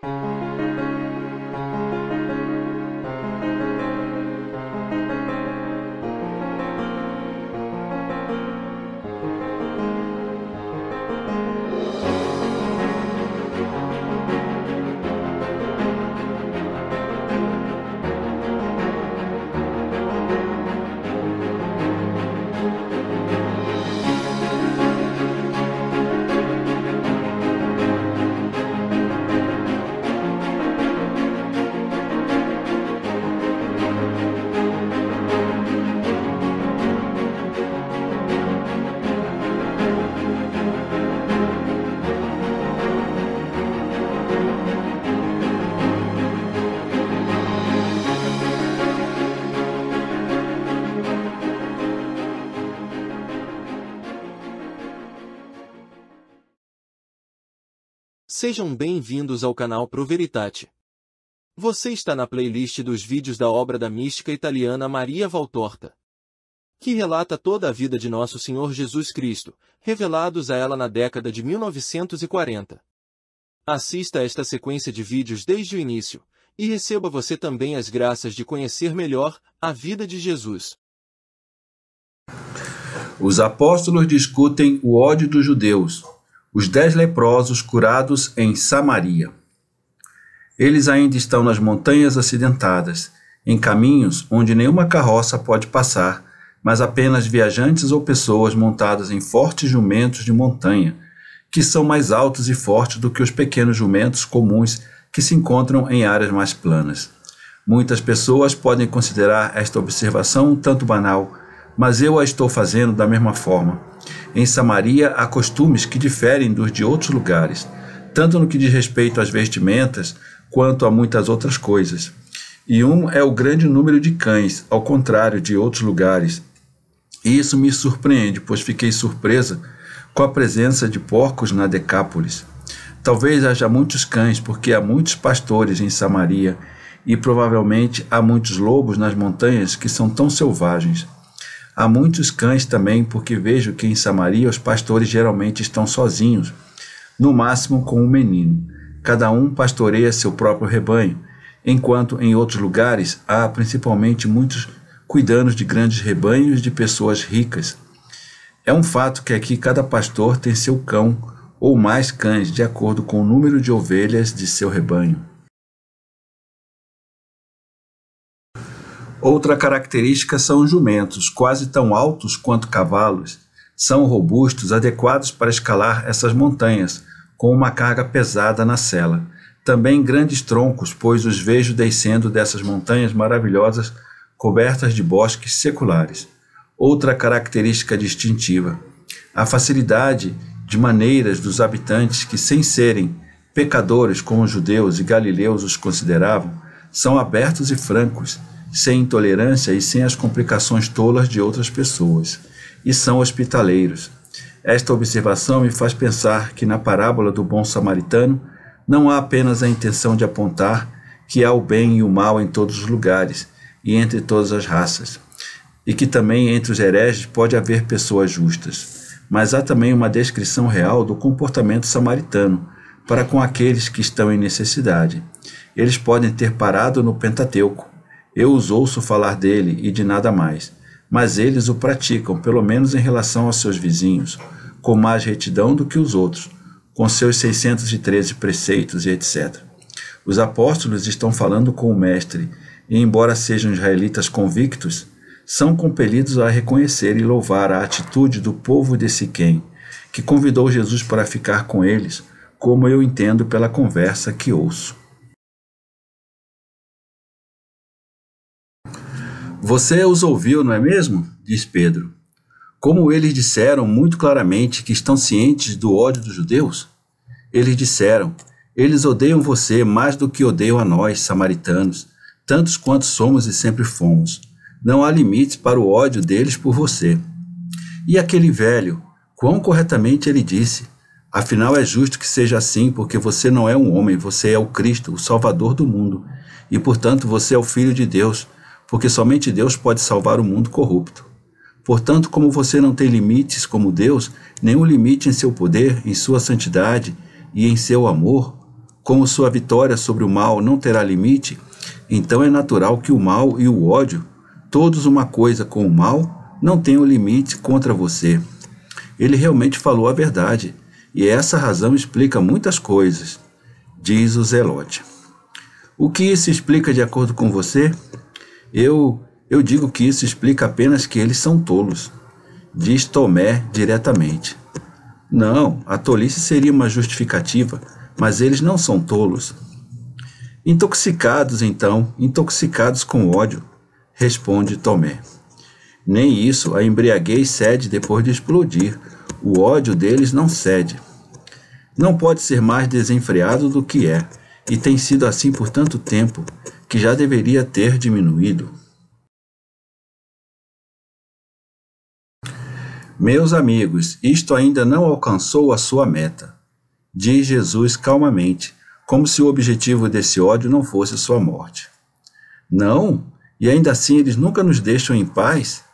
Thank you. Sejam bem-vindos ao canal Proveritate. Você está na playlist dos vídeos da obra da mística italiana Maria Valtorta, que relata toda a vida de Nosso Senhor Jesus Cristo, revelados a ela na década de 1940. Assista a esta sequência de vídeos desde o início, e receba você também as graças de conhecer melhor a vida de Jesus. Os apóstolos discutem o ódio dos judeus, os dez leprosos curados em Samaria. Eles ainda estão nas montanhas acidentadas, em caminhos onde nenhuma carroça pode passar, mas apenas viajantes ou pessoas montadas em fortes jumentos de montanha, que são mais altos e fortes do que os pequenos jumentos comuns que se encontram em áreas mais planas. Muitas pessoas podem considerar esta observação um tanto banal, mas eu a estou fazendo da mesma forma. Em Samaria há costumes que diferem dos de outros lugares, tanto no que diz respeito às vestimentas quanto a muitas outras coisas. E um é o grande número de cães, ao contrário de outros lugares. E isso me surpreende, pois fiquei surpresa com a presença de porcos na Decápolis. Talvez haja muitos cães, porque há muitos pastores em Samaria, e provavelmente há muitos lobos nas montanhas que são tão selvagens. Há muitos cães também, porque vejo que em Samaria os pastores geralmente estão sozinhos, no máximo com um menino. Cada um pastoreia seu próprio rebanho, enquanto em outros lugares há principalmente muitos cuidando de grandes rebanhos de pessoas ricas. É um fato que aqui cada pastor tem seu cão ou mais cães, de acordo com o número de ovelhas de seu rebanho. Outra característica são os jumentos, quase tão altos quanto cavalos. São robustos, adequados para escalar essas montanhas, com uma carga pesada na sela. Também grandes troncos, pois os vejo descendo dessas montanhas maravilhosas cobertas de bosques seculares. Outra característica distintiva, a facilidade de maneiras dos habitantes que, sem serem pecadores como os judeus e galileus os consideravam, são abertos e francos sem intolerância e sem as complicações tolas de outras pessoas, e são hospitaleiros. Esta observação me faz pensar que na parábola do bom samaritano não há apenas a intenção de apontar que há o bem e o mal em todos os lugares e entre todas as raças, e que também entre os hereges pode haver pessoas justas, mas há também uma descrição real do comportamento samaritano para com aqueles que estão em necessidade. Eles podem ter parado no Pentateuco, eu os ouço falar dele e de nada mais, mas eles o praticam, pelo menos em relação aos seus vizinhos, com mais retidão do que os outros, com seus 613 preceitos e etc. Os apóstolos estão falando com o Mestre, e, embora sejam israelitas convictos, são compelidos a reconhecer e louvar a atitude do povo de Siquém, que convidou Jesus para ficar com eles, como eu entendo pela conversa que ouço. Você os ouviu, não é mesmo? Diz Pedro. Como eles disseram muito claramente que estão cientes do ódio dos judeus? Eles disseram: Eles odeiam você mais do que odeiam a nós, samaritanos, tantos quanto somos e sempre fomos. Não há limites para o ódio deles por você. E aquele velho, quão corretamente ele disse: Afinal, é justo que seja assim, porque você não é um homem, você é o Cristo, o Salvador do mundo, e portanto você é o Filho de Deus porque somente Deus pode salvar o mundo corrupto. Portanto, como você não tem limites como Deus, nenhum limite em seu poder, em sua santidade e em seu amor, como sua vitória sobre o mal não terá limite, então é natural que o mal e o ódio, todos uma coisa com o mal, não tenham limite contra você. Ele realmente falou a verdade, e essa razão explica muitas coisas, diz o Zelote. O que isso explica de acordo com você? Eu, eu digo que isso explica apenas que eles são tolos, diz Tomé diretamente. Não, a tolice seria uma justificativa, mas eles não são tolos. Intoxicados, então, intoxicados com ódio, responde Tomé. Nem isso a embriaguez cede depois de explodir. O ódio deles não cede. Não pode ser mais desenfreado do que é, e tem sido assim por tanto tempo, que já deveria ter diminuído. Meus amigos, isto ainda não alcançou a sua meta, diz Jesus calmamente, como se o objetivo desse ódio não fosse sua morte. Não, e ainda assim eles nunca nos deixam em paz?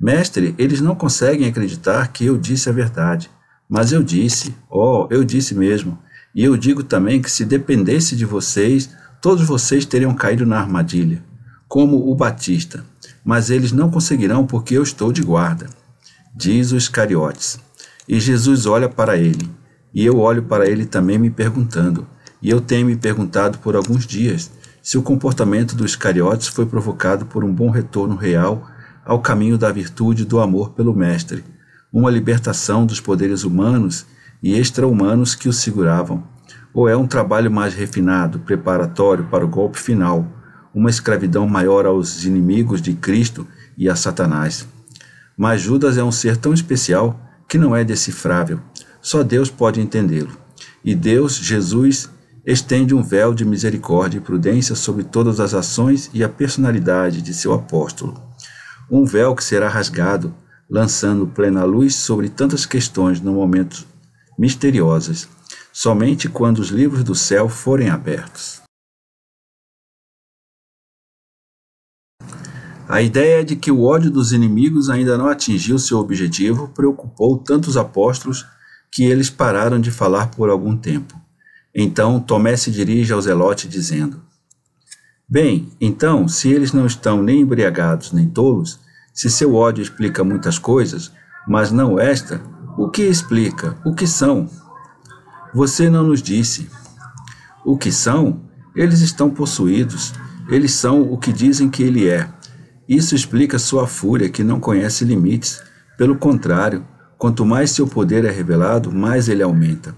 Mestre, eles não conseguem acreditar que eu disse a verdade. Mas eu disse, oh, eu disse mesmo. E eu digo também que se dependesse de vocês, Todos vocês teriam caído na armadilha, como o Batista, mas eles não conseguirão porque eu estou de guarda, diz os cariotes. E Jesus olha para ele, e eu olho para ele também me perguntando, e eu tenho me perguntado por alguns dias se o comportamento dos cariotes foi provocado por um bom retorno real ao caminho da virtude e do amor pelo Mestre, uma libertação dos poderes humanos e extra-humanos que o seguravam, ou é um trabalho mais refinado, preparatório para o golpe final, uma escravidão maior aos inimigos de Cristo e a Satanás? Mas Judas é um ser tão especial que não é decifrável. Só Deus pode entendê-lo. E Deus, Jesus, estende um véu de misericórdia e prudência sobre todas as ações e a personalidade de seu apóstolo. Um véu que será rasgado, lançando plena luz sobre tantas questões no momento misteriosas somente quando os livros do céu forem abertos. A ideia é de que o ódio dos inimigos ainda não atingiu seu objetivo preocupou tantos apóstolos que eles pararam de falar por algum tempo. Então Tomé se dirige ao Zelote dizendo: Bem, então, se eles não estão nem embriagados nem tolos, se seu ódio explica muitas coisas, mas não esta, o que explica? O que são? Você não nos disse. O que são? Eles estão possuídos. Eles são o que dizem que ele é. Isso explica sua fúria que não conhece limites. Pelo contrário, quanto mais seu poder é revelado, mais ele aumenta.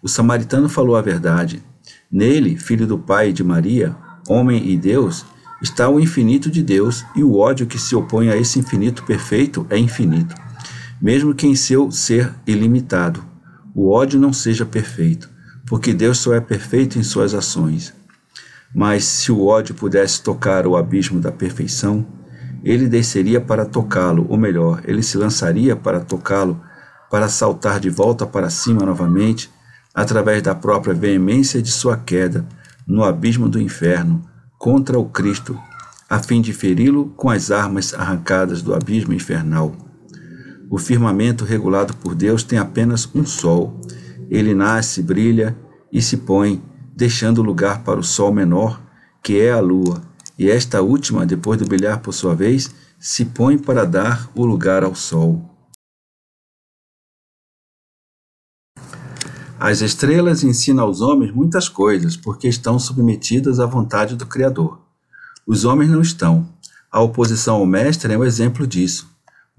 O samaritano falou a verdade. Nele, filho do Pai e de Maria, homem e Deus, está o infinito de Deus e o ódio que se opõe a esse infinito perfeito é infinito, mesmo que em seu ser ilimitado o ódio não seja perfeito, porque Deus só é perfeito em suas ações. Mas se o ódio pudesse tocar o abismo da perfeição, ele desceria para tocá-lo, ou melhor, ele se lançaria para tocá-lo, para saltar de volta para cima novamente, através da própria veemência de sua queda, no abismo do inferno, contra o Cristo, a fim de feri-lo com as armas arrancadas do abismo infernal. O firmamento regulado por Deus tem apenas um sol. Ele nasce, brilha e se põe, deixando lugar para o sol menor, que é a lua. E esta última, depois de brilhar por sua vez, se põe para dar o lugar ao sol. As estrelas ensinam aos homens muitas coisas, porque estão submetidas à vontade do Criador. Os homens não estão. A oposição ao Mestre é um exemplo disso.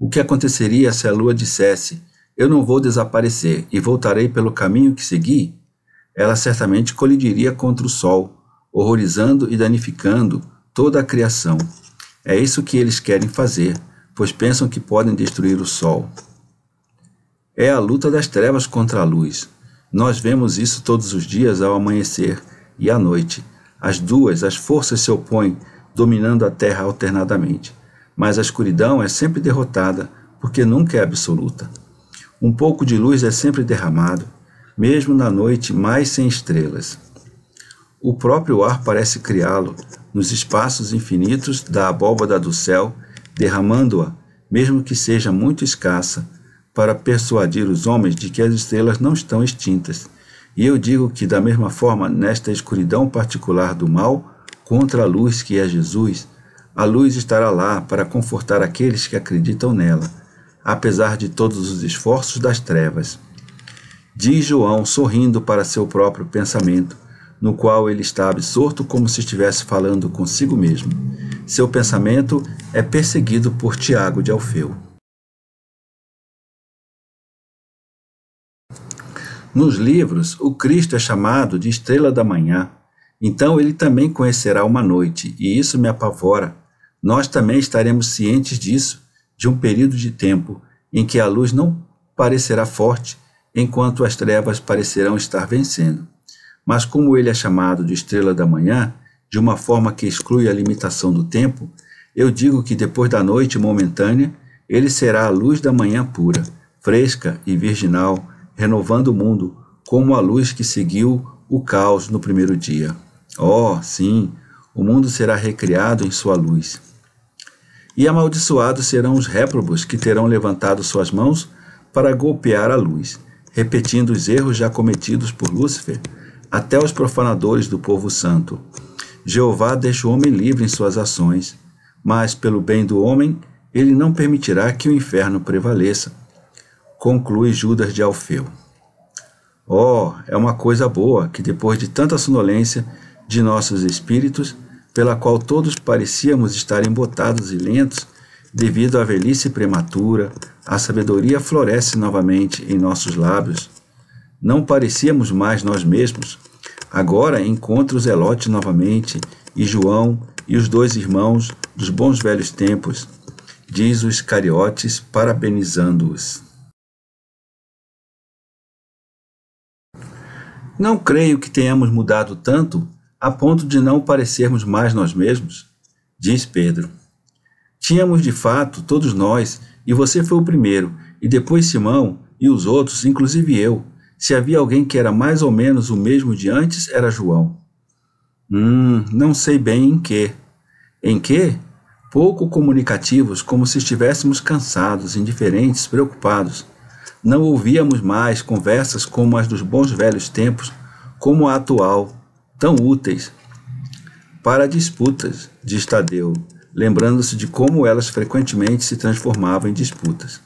O que aconteceria se a lua dissesse: Eu não vou desaparecer e voltarei pelo caminho que segui? Ela certamente colidiria contra o sol, horrorizando e danificando toda a criação. É isso que eles querem fazer, pois pensam que podem destruir o sol. É a luta das trevas contra a luz. Nós vemos isso todos os dias ao amanhecer e à noite. As duas, as forças se opõem, dominando a terra alternadamente mas a escuridão é sempre derrotada, porque nunca é absoluta. Um pouco de luz é sempre derramado, mesmo na noite mais sem estrelas. O próprio ar parece criá-lo, nos espaços infinitos da abóbada do céu, derramando-a, mesmo que seja muito escassa, para persuadir os homens de que as estrelas não estão extintas. E eu digo que, da mesma forma, nesta escuridão particular do mal, contra a luz que é Jesus, a luz estará lá para confortar aqueles que acreditam nela, apesar de todos os esforços das trevas. Diz João, sorrindo para seu próprio pensamento, no qual ele está absorto como se estivesse falando consigo mesmo. Seu pensamento é perseguido por Tiago de Alfeu. Nos livros, o Cristo é chamado de estrela da manhã. Então ele também conhecerá uma noite, e isso me apavora, nós também estaremos cientes disso de um período de tempo em que a luz não parecerá forte, enquanto as trevas parecerão estar vencendo. Mas como ele é chamado de estrela da manhã, de uma forma que exclui a limitação do tempo, eu digo que depois da noite momentânea, ele será a luz da manhã pura, fresca e virginal, renovando o mundo, como a luz que seguiu o caos no primeiro dia. Oh, sim, o mundo será recriado em sua luz. E amaldiçoados serão os réprobos que terão levantado suas mãos para golpear a luz, repetindo os erros já cometidos por Lúcifer, até os profanadores do povo santo. Jeová deixa o homem livre em suas ações, mas, pelo bem do homem, ele não permitirá que o inferno prevaleça. Conclui Judas de Alfeu. Oh, é uma coisa boa que, depois de tanta sonolência de nossos espíritos, pela qual todos parecíamos estar embotados e lentos, devido à velhice prematura, a sabedoria floresce novamente em nossos lábios. Não parecíamos mais nós mesmos. Agora encontro Zelote novamente, e João, e os dois irmãos dos bons velhos tempos, diz os cariotes, parabenizando-os. Não creio que tenhamos mudado tanto a ponto de não parecermos mais nós mesmos? Diz Pedro. Tínhamos de fato, todos nós, e você foi o primeiro, e depois Simão e os outros, inclusive eu. Se havia alguém que era mais ou menos o mesmo de antes, era João. Hum, não sei bem em que. Em que? Pouco comunicativos, como se estivéssemos cansados, indiferentes, preocupados. Não ouvíamos mais conversas como as dos bons velhos tempos, como a atual, tão úteis para disputas, diz Tadeu, lembrando-se de como elas frequentemente se transformavam em disputas.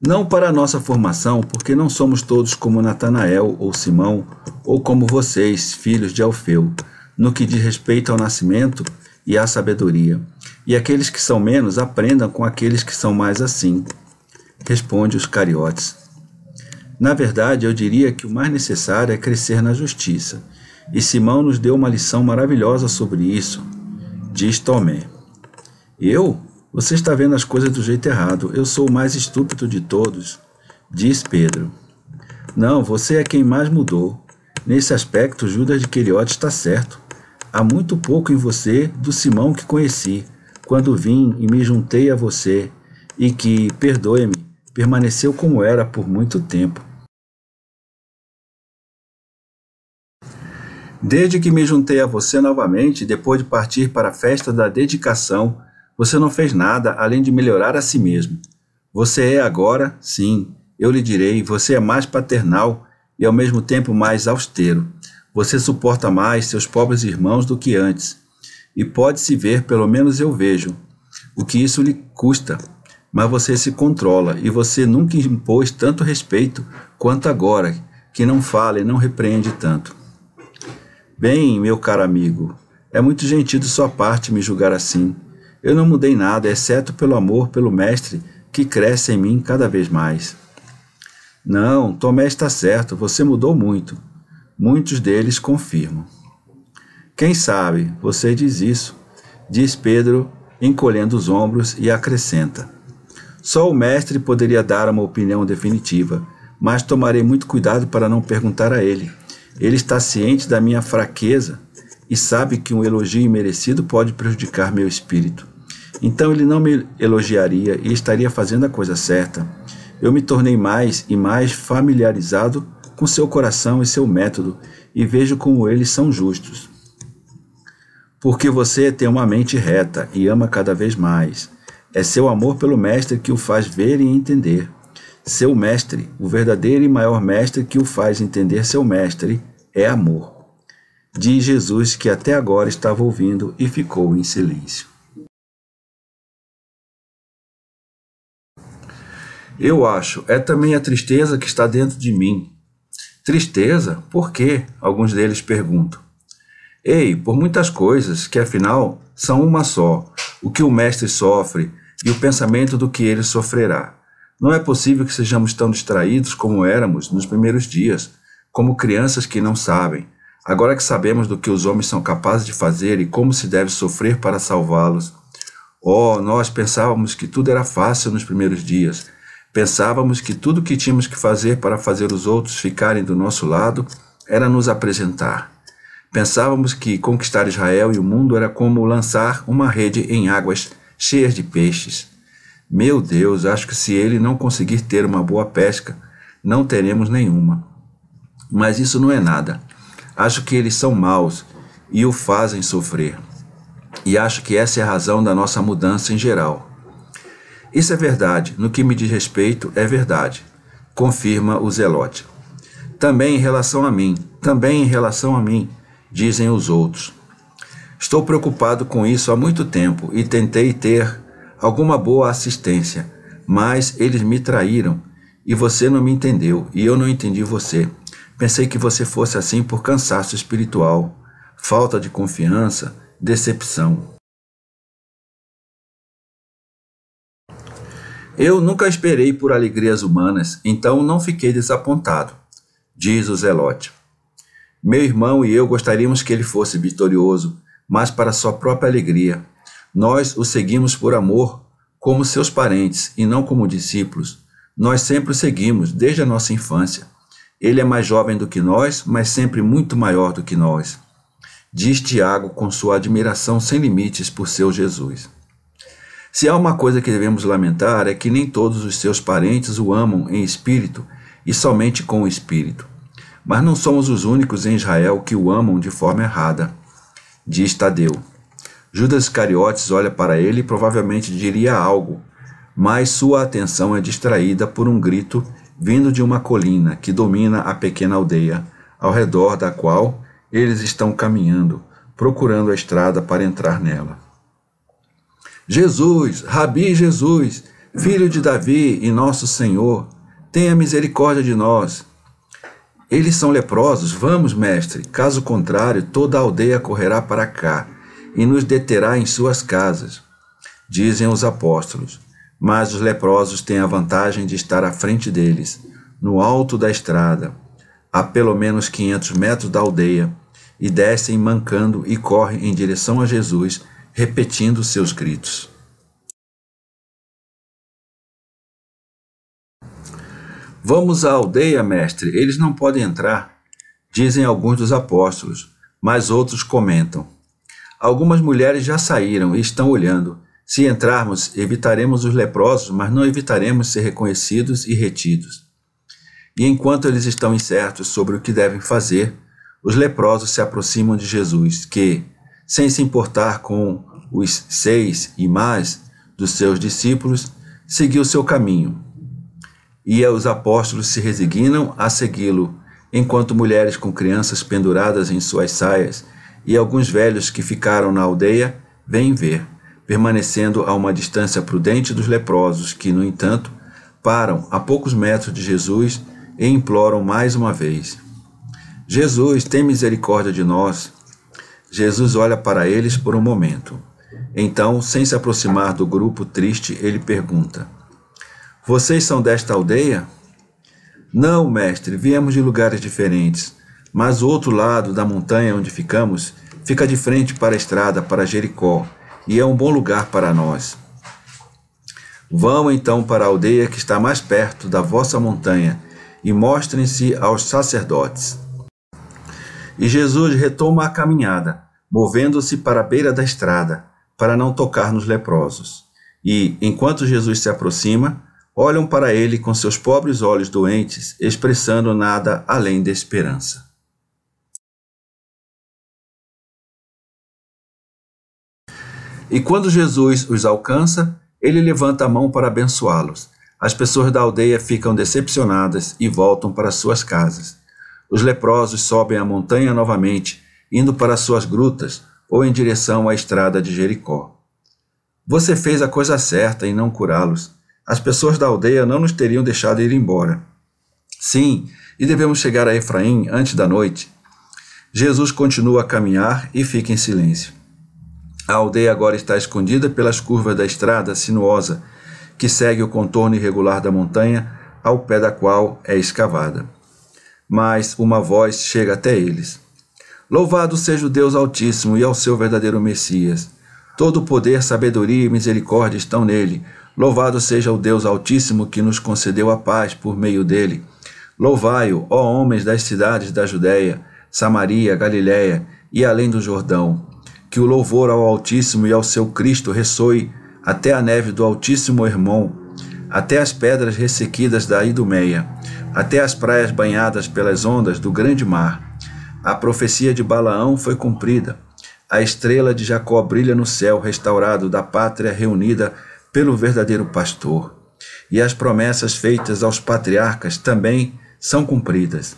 Não para a nossa formação, porque não somos todos como Natanael ou Simão, ou como vocês, filhos de Alfeu, no que diz respeito ao nascimento e à sabedoria. E aqueles que são menos aprendam com aqueles que são mais assim. Responde os cariotes. Na verdade, eu diria que o mais necessário é crescer na justiça. E Simão nos deu uma lição maravilhosa sobre isso, diz Tomé. Eu? Você está vendo as coisas do jeito errado. Eu sou o mais estúpido de todos, diz Pedro. Não, você é quem mais mudou. Nesse aspecto, Judas de Queriote está certo. Há muito pouco em você do Simão que conheci, quando vim e me juntei a você, e que, perdoe-me, permaneceu como era por muito tempo. Desde que me juntei a você novamente, depois de partir para a festa da dedicação, você não fez nada além de melhorar a si mesmo. Você é agora, sim, eu lhe direi, você é mais paternal e ao mesmo tempo mais austero. Você suporta mais seus pobres irmãos do que antes. E pode-se ver, pelo menos eu vejo, o que isso lhe custa. Mas você se controla e você nunca impôs tanto respeito quanto agora, que não fala e não repreende tanto. Bem, meu caro amigo, é muito gentil de sua parte me julgar assim. Eu não mudei nada, exceto pelo amor pelo Mestre que cresce em mim cada vez mais. Não, Tomé está certo, você mudou muito. Muitos deles confirmam. Quem sabe, você diz isso, diz Pedro, encolhendo os ombros e acrescenta. Só o mestre poderia dar uma opinião definitiva, mas tomarei muito cuidado para não perguntar a ele. Ele está ciente da minha fraqueza e sabe que um elogio imerecido pode prejudicar meu espírito. Então ele não me elogiaria e estaria fazendo a coisa certa. Eu me tornei mais e mais familiarizado com seu coração e seu método e vejo como eles são justos. Porque você é tem uma mente reta e ama cada vez mais. É seu amor pelo Mestre que o faz ver e entender. Seu mestre, o verdadeiro e maior mestre que o faz entender seu mestre, é amor. Diz Jesus que até agora estava ouvindo e ficou em silêncio. Eu acho, é também a tristeza que está dentro de mim. Tristeza? Por quê? Alguns deles perguntam. Ei, por muitas coisas, que afinal são uma só, o que o Mestre sofre e o pensamento do que ele sofrerá. Não é possível que sejamos tão distraídos como éramos nos primeiros dias, como crianças que não sabem. Agora que sabemos do que os homens são capazes de fazer e como se deve sofrer para salvá-los. Oh, nós pensávamos que tudo era fácil nos primeiros dias. Pensávamos que tudo o que tínhamos que fazer para fazer os outros ficarem do nosso lado era nos apresentar. Pensávamos que conquistar Israel e o mundo era como lançar uma rede em águas cheias de peixes. Meu Deus, acho que se ele não conseguir ter uma boa pesca, não teremos nenhuma. Mas isso não é nada. Acho que eles são maus e o fazem sofrer. E acho que essa é a razão da nossa mudança em geral. Isso é verdade, no que me diz respeito, é verdade, confirma o Zelote. Também em relação a mim, também em relação a mim, dizem os outros. Estou preocupado com isso há muito tempo e tentei ter alguma boa assistência, mas eles me traíram e você não me entendeu e eu não entendi você. Pensei que você fosse assim por cansaço espiritual, falta de confiança, decepção. Eu nunca esperei por alegrias humanas, então não fiquei desapontado, diz o Zelote. Meu irmão e eu gostaríamos que ele fosse vitorioso, mas para sua própria alegria, nós o seguimos por amor, como seus parentes e não como discípulos. Nós sempre o seguimos, desde a nossa infância. Ele é mais jovem do que nós, mas sempre muito maior do que nós. Diz Tiago com sua admiração sem limites por seu Jesus. Se há uma coisa que devemos lamentar é que nem todos os seus parentes o amam em espírito e somente com o espírito. Mas não somos os únicos em Israel que o amam de forma errada, diz Tadeu. Judas Iscariotes olha para ele e provavelmente diria algo, mas sua atenção é distraída por um grito vindo de uma colina que domina a pequena aldeia, ao redor da qual eles estão caminhando, procurando a estrada para entrar nela. Jesus, Rabi Jesus, filho de Davi e nosso Senhor, tenha misericórdia de nós. Eles são leprosos, vamos, mestre, caso contrário, toda a aldeia correrá para cá e nos deterá em suas casas, dizem os apóstolos. Mas os leprosos têm a vantagem de estar à frente deles, no alto da estrada, a pelo menos 500 metros da aldeia, e descem mancando e correm em direção a Jesus, repetindo seus gritos. Vamos à aldeia, mestre, eles não podem entrar, dizem alguns dos apóstolos, mas outros comentam. Algumas mulheres já saíram e estão olhando. Se entrarmos, evitaremos os leprosos, mas não evitaremos ser reconhecidos e retidos. E enquanto eles estão incertos sobre o que devem fazer, os leprosos se aproximam de Jesus, que, sem se importar com os seis e mais dos seus discípulos, seguiu seu caminho. E é, os apóstolos se resignam a segui-lo, enquanto mulheres com crianças penduradas em suas saias e alguns velhos que ficaram na aldeia vêm ver, permanecendo a uma distância prudente dos leprosos, que, no entanto, param a poucos metros de Jesus e imploram mais uma vez: Jesus, tem misericórdia de nós. Jesus olha para eles por um momento. Então, sem se aproximar do grupo triste, ele pergunta: Vocês são desta aldeia? Não, mestre, viemos de lugares diferentes. Mas o outro lado da montanha onde ficamos fica de frente para a estrada para Jericó, e é um bom lugar para nós. Vão então para a aldeia que está mais perto da vossa montanha, e mostrem-se aos sacerdotes. E Jesus retoma a caminhada, movendo-se para a beira da estrada, para não tocar nos leprosos. E, enquanto Jesus se aproxima, olham para ele com seus pobres olhos doentes, expressando nada além de esperança. E quando Jesus os alcança, ele levanta a mão para abençoá-los. As pessoas da aldeia ficam decepcionadas e voltam para suas casas. Os leprosos sobem a montanha novamente, indo para suas grutas ou em direção à estrada de Jericó. Você fez a coisa certa em não curá-los. As pessoas da aldeia não nos teriam deixado ir embora. Sim, e devemos chegar a Efraim antes da noite. Jesus continua a caminhar e fica em silêncio. A aldeia agora está escondida pelas curvas da estrada sinuosa que segue o contorno irregular da montanha, ao pé da qual é escavada. Mas uma voz chega até eles. Louvado seja o Deus Altíssimo e ao seu verdadeiro Messias. Todo poder, sabedoria e misericórdia estão nele. Louvado seja o Deus Altíssimo que nos concedeu a paz por meio dele. Louvai-o, ó homens das cidades da Judéia, Samaria, Galiléia e além do Jordão que o louvor ao Altíssimo e ao seu Cristo ressoe até a neve do Altíssimo Hermon, até as pedras ressequidas da Idumeia, até as praias banhadas pelas ondas do grande mar. A profecia de Balaão foi cumprida. A estrela de Jacó brilha no céu restaurado da pátria reunida pelo verdadeiro pastor. E as promessas feitas aos patriarcas também são cumpridas.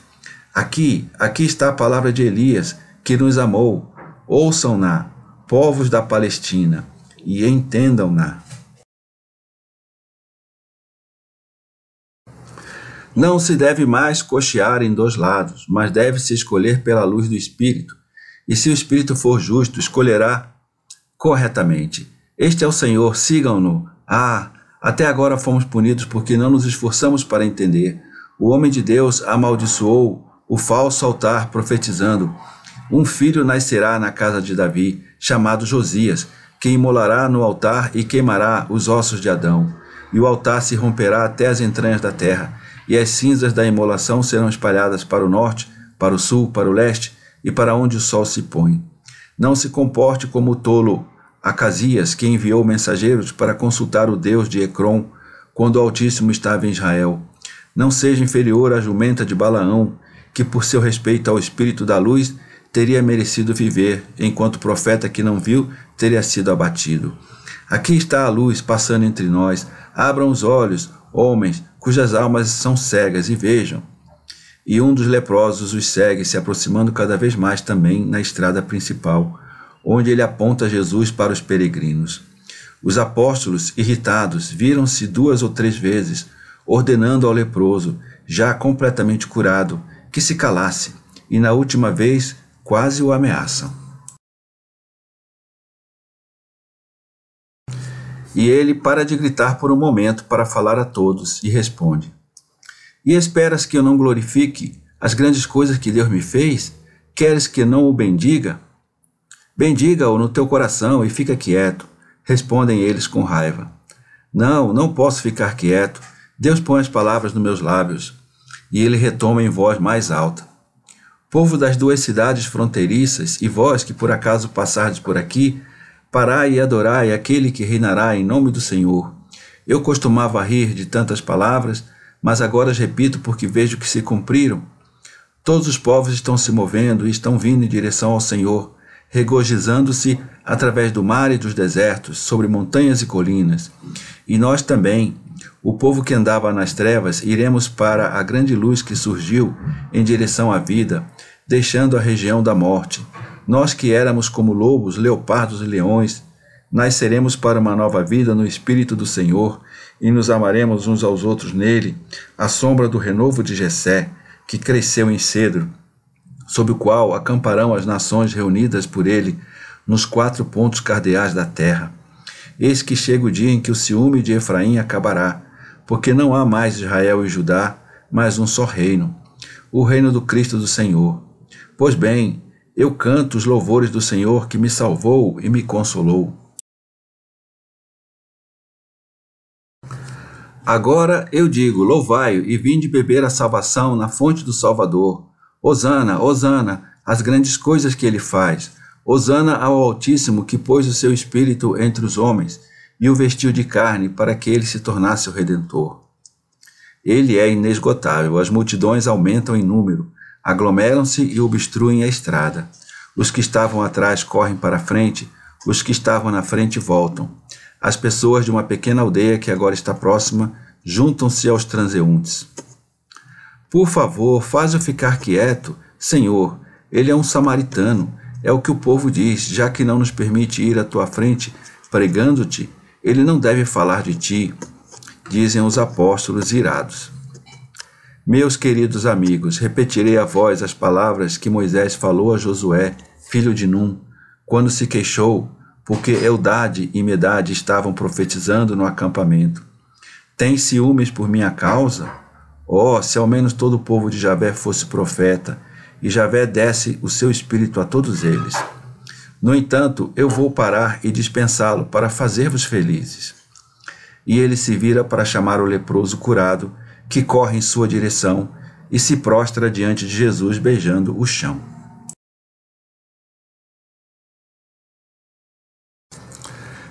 Aqui, aqui está a palavra de Elias, que nos amou, Ouçam-na, povos da Palestina, e entendam-na. Não se deve mais cochear em dois lados, mas deve-se escolher pela luz do Espírito. E se o Espírito for justo, escolherá corretamente. Este é o Senhor, sigam-no. Ah, até agora fomos punidos porque não nos esforçamos para entender. O homem de Deus amaldiçoou o falso altar, profetizando. Um filho nascerá na casa de Davi, chamado Josias, que imolará no altar e queimará os ossos de Adão. E o altar se romperá até as entranhas da terra, e as cinzas da imolação serão espalhadas para o norte, para o sul, para o leste e para onde o sol se põe. Não se comporte como o tolo Acasias, que enviou mensageiros para consultar o Deus de Ecrom, quando o Altíssimo estava em Israel. Não seja inferior à jumenta de Balaão, que por seu respeito ao espírito da luz teria merecido viver, enquanto o profeta que não viu teria sido abatido. Aqui está a luz passando entre nós. Abram os olhos, homens, cujas almas são cegas, e vejam. E um dos leprosos os segue, se aproximando cada vez mais também na estrada principal, onde ele aponta Jesus para os peregrinos. Os apóstolos, irritados, viram-se duas ou três vezes, ordenando ao leproso, já completamente curado, que se calasse, e na última vez quase o ameaçam. E ele para de gritar por um momento para falar a todos e responde: E esperas que eu não glorifique as grandes coisas que Deus me fez? Queres que não o bendiga? Bendiga-o no teu coração e fica quieto. Respondem eles com raiva. Não, não posso ficar quieto. Deus põe as palavras nos meus lábios. E ele retoma em voz mais alta. Povo das duas cidades fronteiriças, e vós que por acaso passardes por aqui, parai e adorai aquele que reinará em nome do Senhor. Eu costumava rir de tantas palavras, mas agora as repito porque vejo que se cumpriram. Todos os povos estão se movendo e estão vindo em direção ao Senhor, regozijando-se através do mar e dos desertos, sobre montanhas e colinas. E nós também, o povo que andava nas trevas, iremos para a grande luz que surgiu em direção à vida, deixando a região da morte. Nós que éramos como lobos, leopardos e leões, nasceremos para uma nova vida no Espírito do Senhor e nos amaremos uns aos outros nele, à sombra do renovo de Jessé, que cresceu em cedro, sob o qual acamparão as nações reunidas por ele nos quatro pontos cardeais da terra. Eis que chega o dia em que o ciúme de Efraim acabará porque não há mais Israel e Judá, mas um só reino, o reino do Cristo do Senhor. Pois bem, eu canto os louvores do Senhor que me salvou e me consolou. Agora eu digo: louvai-o e vinde beber a salvação na fonte do Salvador. Osana, Osana, as grandes coisas que ele faz. Osana ao Altíssimo que pôs o seu espírito entre os homens e o vestiu de carne para que ele se tornasse o redentor. Ele é inesgotável, as multidões aumentam em número, aglomeram-se e obstruem a estrada. Os que estavam atrás correm para a frente, os que estavam na frente voltam. As pessoas de uma pequena aldeia que agora está próxima juntam-se aos transeuntes. Por favor, faz-o ficar quieto, Senhor. Ele é um samaritano. É o que o povo diz, já que não nos permite ir à tua frente pregando-te ele não deve falar de ti, dizem os apóstolos irados. Meus queridos amigos, repetirei a voz as palavras que Moisés falou a Josué, filho de Num, quando se queixou, porque Eldade e Medade estavam profetizando no acampamento. Tem ciúmes por minha causa? Oh, se ao menos todo o povo de Javé fosse profeta, e Javé desse o seu espírito a todos eles. No entanto, eu vou parar e dispensá-lo para fazer-vos felizes. E ele se vira para chamar o leproso curado, que corre em sua direção e se prostra diante de Jesus, beijando o chão.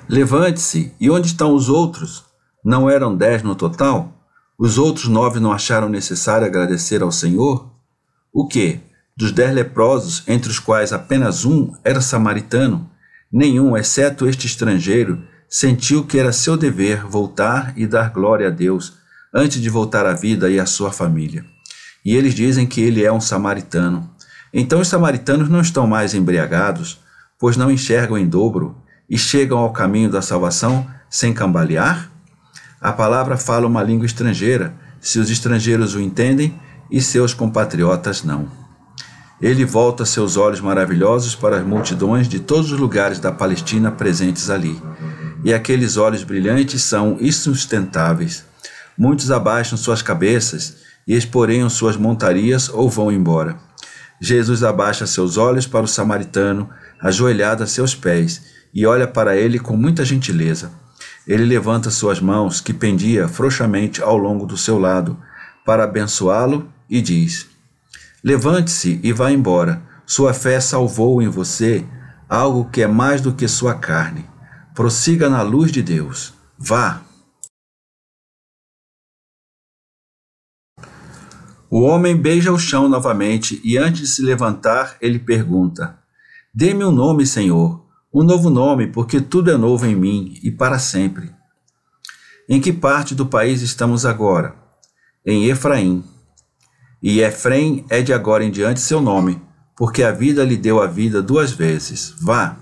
Levante-se, e onde estão os outros? Não eram dez no total? Os outros nove não acharam necessário agradecer ao Senhor? O que? Dos dez leprosos, entre os quais apenas um era samaritano, nenhum, exceto este estrangeiro, sentiu que era seu dever voltar e dar glória a Deus antes de voltar à vida e à sua família. E eles dizem que ele é um samaritano. Então os samaritanos não estão mais embriagados, pois não enxergam em dobro e chegam ao caminho da salvação sem cambalear? A palavra fala uma língua estrangeira, se os estrangeiros o entendem e seus compatriotas não ele volta seus olhos maravilhosos para as multidões de todos os lugares da Palestina presentes ali. E aqueles olhos brilhantes são insustentáveis. Muitos abaixam suas cabeças e exporem suas montarias ou vão embora. Jesus abaixa seus olhos para o samaritano, ajoelhado a seus pés, e olha para ele com muita gentileza. Ele levanta suas mãos, que pendia frouxamente ao longo do seu lado, para abençoá-lo e diz: Levante-se e vá embora. Sua fé salvou em você algo que é mais do que sua carne. Prossiga na luz de Deus. Vá. O homem beija o chão novamente e, antes de se levantar, ele pergunta: Dê-me um nome, Senhor, um novo nome, porque tudo é novo em mim e para sempre. Em que parte do país estamos agora? Em Efraim. E Efrem é de agora em diante seu nome, porque a vida lhe deu a vida duas vezes. Vá!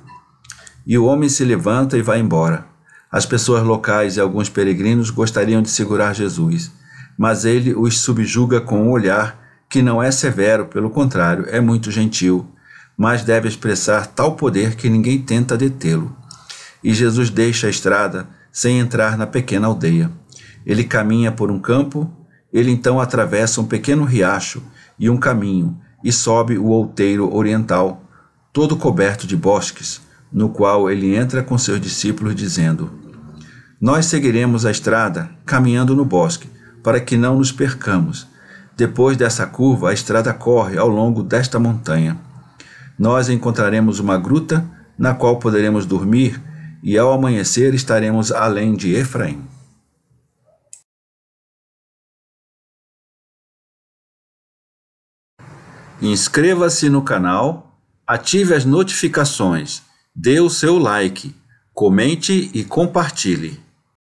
E o homem se levanta e vai embora. As pessoas locais e alguns peregrinos gostariam de segurar Jesus, mas ele os subjuga com um olhar que não é severo, pelo contrário, é muito gentil, mas deve expressar tal poder que ninguém tenta detê-lo. E Jesus deixa a estrada sem entrar na pequena aldeia. Ele caminha por um campo ele então atravessa um pequeno riacho e um caminho e sobe o outeiro oriental, todo coberto de bosques, no qual ele entra com seus discípulos, dizendo: Nós seguiremos a estrada caminhando no bosque, para que não nos percamos. Depois dessa curva, a estrada corre ao longo desta montanha. Nós encontraremos uma gruta na qual poderemos dormir, e ao amanhecer estaremos além de Efraim. Inscreva-se no canal, ative as notificações, dê o seu like, comente e compartilhe.